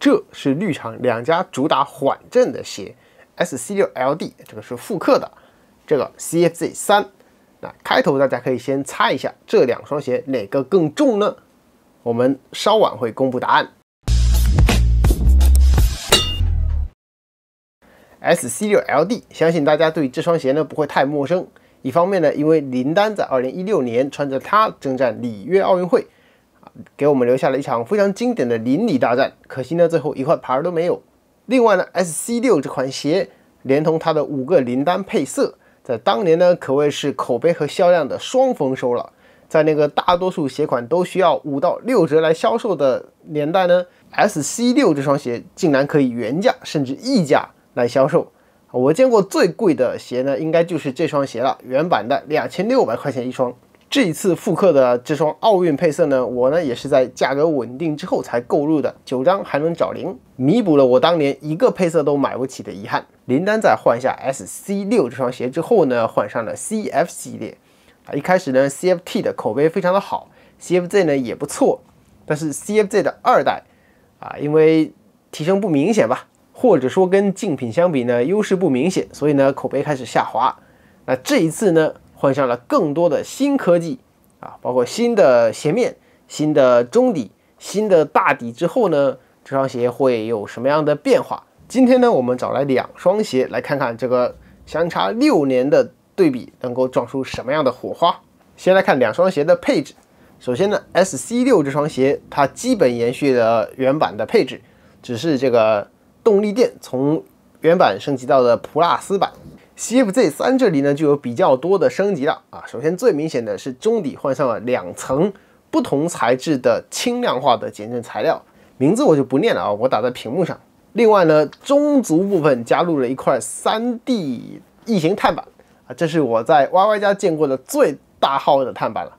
这是绿厂两家主打缓震的鞋，SC 六 LD 这个是复刻的，这个 CFZ 三。那开头大家可以先猜一下，这两双鞋哪个更重呢？我们稍晚会公布答案。SC 六 LD 相信大家对这双鞋呢不会太陌生，一方面呢，因为林丹在二零一六年穿着它征战里约奥运会。给我们留下了一场非常经典的邻里大战，可惜呢最后一块牌都没有。另外呢，SC 六这款鞋，连同它的五个零单配色，在当年呢可谓是口碑和销量的双丰收了。在那个大多数鞋款都需要五到六折来销售的年代呢，SC 六这双鞋竟然可以原价甚至溢价来销售。我见过最贵的鞋呢，应该就是这双鞋了，原版的两千六百块钱一双。这一次复刻的这双奥运配色呢，我呢也是在价格稳定之后才购入的，九张还能找零，弥补了我当年一个配色都买不起的遗憾。林丹在换下 SC 六这双鞋之后呢，换上了 CF 系列啊，一开始呢 CFT 的口碑非常的好，CFZ 呢也不错，但是 CFZ 的二代啊，因为提升不明显吧，或者说跟竞品相比呢，优势不明显，所以呢口碑开始下滑。那这一次呢？换上了更多的新科技啊，包括新的鞋面、新的中底、新的大底之后呢，这双鞋会有什么样的变化？今天呢，我们找来两双鞋来看看这个相差六年的对比能够撞出什么样的火花。先来看两双鞋的配置。首先呢，SC 六这双鞋它基本延续了原版的配置，只是这个动力垫从原版升级到了 Plus 版。CFZ 三这里呢就有比较多的升级了啊，首先最明显的是中底换上了两层不同材质的轻量化的减震材料，名字我就不念了啊，我打在屏幕上。另外呢，中足部分加入了一块 3D 异形碳板啊，这是我在 YY 家见过的最大号的碳板了，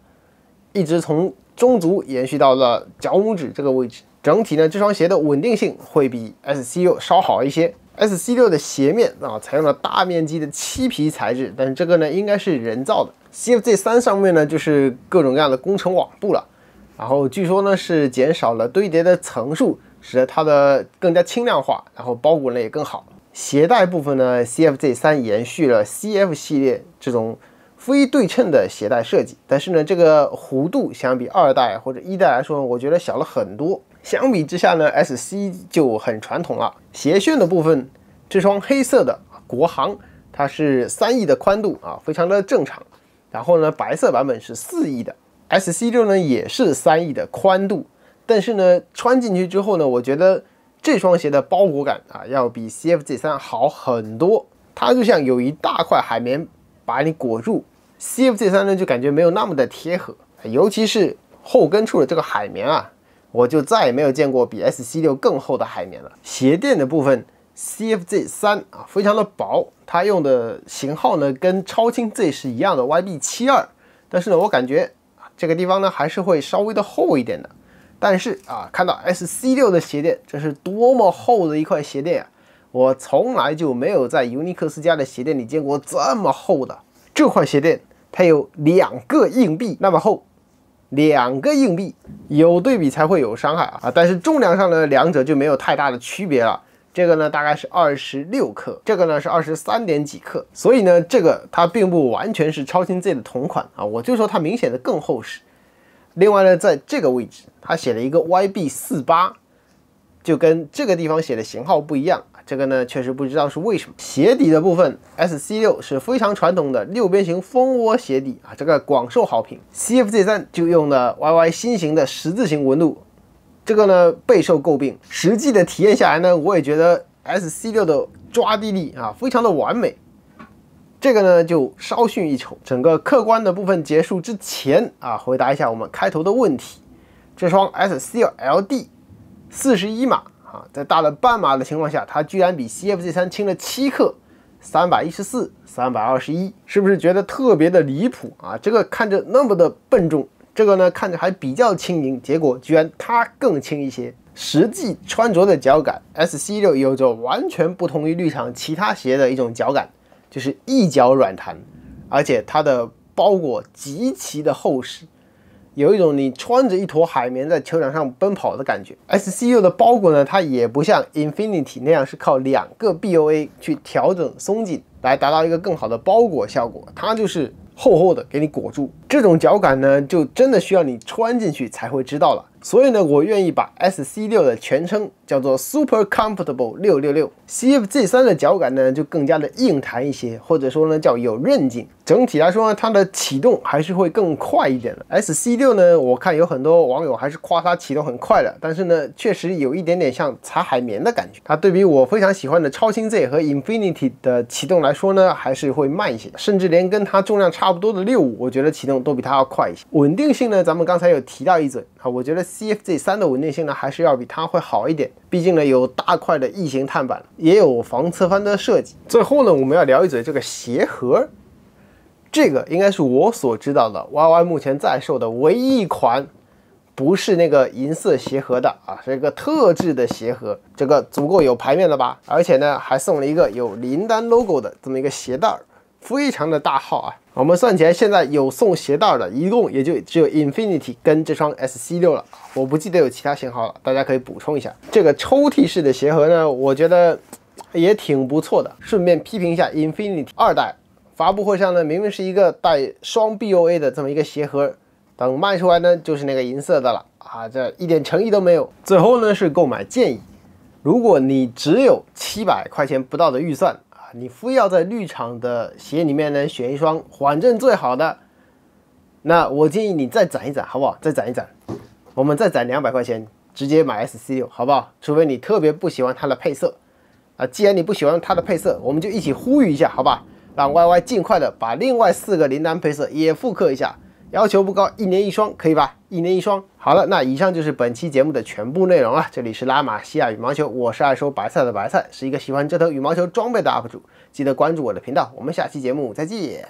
一直从中足延续到了脚拇指这个位置。整体呢，这双鞋的稳定性会比 SCU 稍好一些。S C 六的鞋面啊，采用了大面积的漆皮材质，但是这个呢，应该是人造的。C F Z 三上面呢，就是各种各样的工程网布了，然后据说呢是减少了堆叠的层数，使得它的更加轻量化，然后包裹呢也更好。鞋带部分呢，C F Z 三延续了 C F 系列这种非对称的鞋带设计，但是呢，这个弧度相比二代或者一代来说，我觉得小了很多。相比之下呢，SC 就很传统了。鞋楦的部分，这双黑色的国行，它是三亿的宽度啊，非常的正常。然后呢，白色版本是四亿的，SC 六呢也是三亿的宽度。但是呢，穿进去之后呢，我觉得这双鞋的包裹感啊，要比 CFZ 三好很多。它就像有一大块海绵把你裹住，CFZ 三呢就感觉没有那么的贴合，尤其是后跟处的这个海绵啊。我就再也没有见过比 S C 六更厚的海绵了。鞋垫的部分 C F Z 三啊，非常的薄，它用的型号呢跟超轻 Z 是一样的 Y B 七二，但是呢，我感觉这个地方呢还是会稍微的厚一点的。但是啊，看到 S C 六的鞋垫，这是多么厚的一块鞋垫啊！我从来就没有在尤尼克斯家的鞋垫里见过这么厚的。这块鞋垫它有两个硬币那么厚。两个硬币有对比才会有伤害啊但是重量上呢，两者就没有太大的区别了。这个呢大概是二十六克，这个呢是二十三点几克，所以呢这个它并不完全是超轻 Z 的同款啊。我就说它明显的更厚实。另外呢，在这个位置它写了一个 YB 四八，就跟这个地方写的型号不一样。这个呢，确实不知道是为什么。鞋底的部分，SC 六是非常传统的六边形蜂窝鞋底啊，这个广受好评。CFZ 三就用了 YY 新型的十字形纹路，这个呢备受诟病。实际的体验下来呢，我也觉得 SC 六的抓地力啊非常的完美，这个呢就稍逊一筹。整个客观的部分结束之前啊，回答一下我们开头的问题，这双 SC LD 四十一码。啊，在大了半码的情况下，它居然比 C F Z 三轻了七克，三百一十四，三百二十一，是不是觉得特别的离谱啊？这个看着那么的笨重，这个呢看着还比较轻盈，结果居然它更轻一些。实际穿着的脚感，S C 六有着完全不同于绿厂其他鞋的一种脚感，就是一脚软弹，而且它的包裹极其的厚实。有一种你穿着一坨海绵在球场上奔跑的感觉。SCU 的包裹呢，它也不像 Infinity 那样是靠两个 BOA 去调整松紧来达到一个更好的包裹效果，它就是厚厚的给你裹住。这种脚感呢，就真的需要你穿进去才会知道了。所以呢，我愿意把 S C 六的全称叫做 Super Comfortable 六六六。C F Z 三的脚感呢，就更加的硬弹一些，或者说呢，叫有韧劲。整体来说呢，它的启动还是会更快一点的。S C 六呢，我看有很多网友还是夸它启动很快的，但是呢，确实有一点点像踩海绵的感觉。它对比我非常喜欢的超轻 Z 和 Infinity 的启动来说呢，还是会慢一些，甚至连跟它重量差不多的六五，我觉得启动。都比它要快一些，稳定性呢，咱们刚才有提到一嘴啊，我觉得 CFZ 三的稳定性呢还是要比它会好一点，毕竟呢有大块的异形碳板，也有防侧翻的设计。最后呢，我们要聊一嘴这个鞋盒，这个应该是我所知道的 YY 目前在售的唯一一款不是那个银色鞋盒的啊，是一个特制的鞋盒，这个足够有牌面了吧？而且呢，还送了一个有林丹 logo 的这么一个鞋带儿。非常的大号啊！我们算起来，现在有送鞋带的，一共也就只有 Infinity 跟这双 S C 六了。我不记得有其他型号了，大家可以补充一下。这个抽屉式的鞋盒呢，我觉得也挺不错的。顺便批评一下 Infinity 二代发布会上呢，明明是一个带双 B o A 的这么一个鞋盒，等卖出来呢就是那个银色的了啊，这一点诚意都没有。最后呢是购买建议，如果你只有七百块钱不到的预算。你非要在绿厂的鞋里面呢选一双缓震最好的，那我建议你再攒一攒，好不好？再攒一攒，我们再攒两百块钱，直接买 S C 六，好不好？除非你特别不喜欢它的配色，啊，既然你不喜欢它的配色，我们就一起呼吁一下，好吧？让 Y Y 尽快的把另外四个林丹配色也复刻一下，要求不高，一年一双，可以吧？一年一双。好了，那以上就是本期节目的全部内容了。这里是拉玛西亚羽毛球，我是爱收白菜的白菜，是一个喜欢折腾羽毛球装备的 UP 主。记得关注我的频道，我们下期节目再见。